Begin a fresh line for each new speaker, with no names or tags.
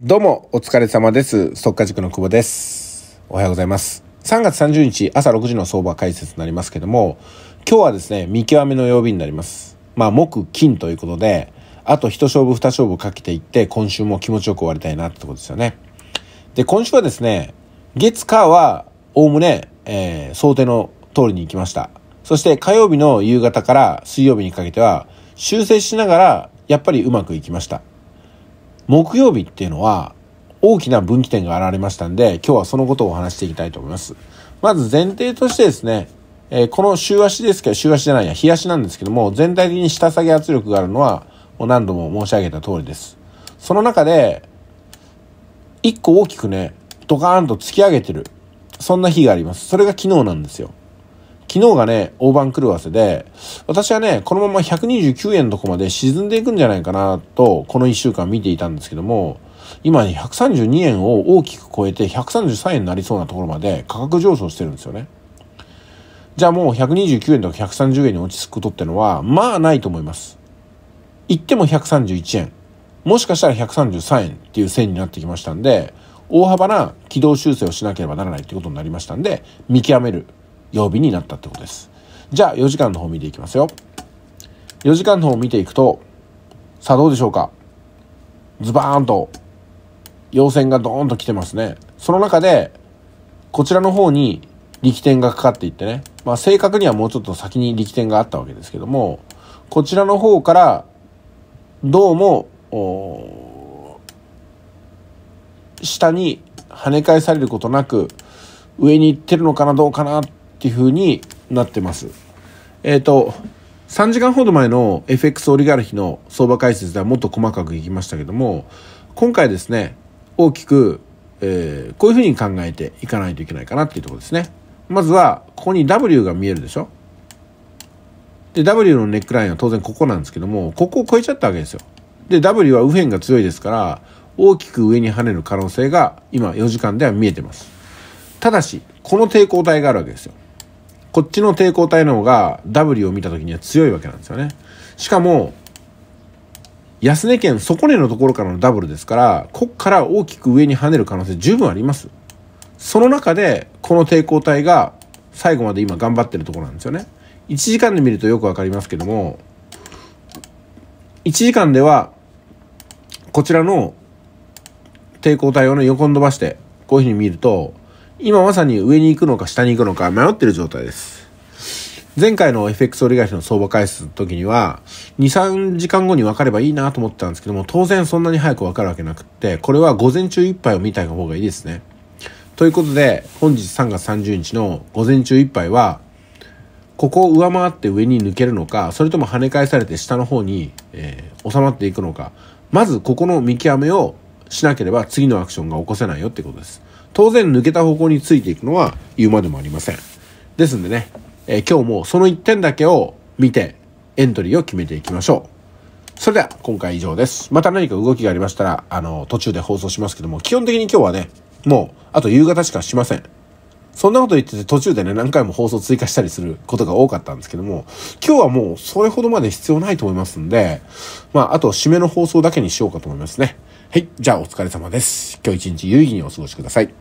どうも、お疲れ様です。即稼塾の久保です。おはようございます。3月30日朝6時の相場解説になりますけども、今日はですね、見極めの曜日になります。まあ、木、金ということで、あと一勝負二勝負かけていって、今週も気持ちよく終わりたいなってことですよね。で、今週はですね、月火は、おおむね、えー、想定の通りに行きました。そして火曜日の夕方から水曜日にかけては、修正しながら、やっぱりうまくいきました。木曜日っていうのは大きな分岐点が現れましたんで、今日はそのことをお話していきたいと思います。まず前提としてですね、えー、この週足ですけど、週足じゃないや、日足なんですけども、全体的に下下げ圧力があるのは、もう何度も申し上げた通りです。その中で、一個大きくね、ドカーンと突き上げてる。そんな日があります。それが昨日なんですよ。昨日がね、大盤狂わせで、私はね、このまま129円のとこまで沈んでいくんじゃないかなと、この1週間見ていたんですけども、今132円を大きく超えて133円になりそうなところまで価格上昇してるんですよね。じゃあもう129円とか130円に落ち着くことってのは、まあないと思います。行っても131円。もしかしたら133円っていう線になってきましたんで、大幅な軌道修正をしなければならないってことになりましたんで、見極める曜日になったってことです。じゃあ4時間の方見ていきますよ。4時間の方を見ていくと、さあどうでしょうか。ズバーンと、陽線がドーンと来てますね。その中で、こちらの方に力点がかかっていってね、まあ正確にはもうちょっと先に力点があったわけですけども、こちらの方から、どうも、下に跳ね返されることなく、上に行ってるのかなどうかなっっていううになってます。えっ、ー、と、3時間ほど前の FX オリガルヒの相場解説ではもっと細かくいきましたけども、今回ですね、大きく、えー、こういうふうに考えていかないといけないかなっていうところですね。まずは、ここに W が見えるでしょで、W のネックラインは当然ここなんですけども、ここを超えちゃったわけですよ。で、W は右辺が強いですから、大きく上に跳ねる可能性が今4時間では見えてます。ただし、この抵抗体があるわけですよ。こっちの抵抗体の方が W を見た時には強いわけなんですよね。しかも、安値県底根のところからのダブルですから、こっから大きく上に跳ねる可能性十分あります。その中で、この抵抗体が最後まで今頑張ってるところなんですよね。1時間で見るとよくわかりますけども、1時間では、こちらの抵抗体をね、横に伸ばして、こういうふうに見ると、今まさに上に行くのか下に行くのか迷ってる状態です。前回の FX 折り返しの相場回数の時には、2、3時間後に分かればいいなと思ってたんですけども、当然そんなに早く分かるわけなくって、これは午前中いっぱいを見た方がいいですね。ということで、本日3月30日の午前中いっぱいは、ここを上回って上に抜けるのか、それとも跳ね返されて下の方に、えー、収まっていくのか、まずここの見極めをしなければ次のアクションが起こせないよってことです。当然抜けた方向についていくのは言うまでもありません。ですんでね、えー、今日もその1点だけを見てエントリーを決めていきましょう。それでは今回以上です。また何か動きがありましたら、あの、途中で放送しますけども、基本的に今日はね、もう、あと夕方しかしません。そんなこと言ってて途中でね、何回も放送追加したりすることが多かったんですけども、今日はもうそれほどまで必要ないと思いますんで、まあ、あと締めの放送だけにしようかと思いますね。はい。じゃあお疲れ様です。今日一日有意義にお過ごしください。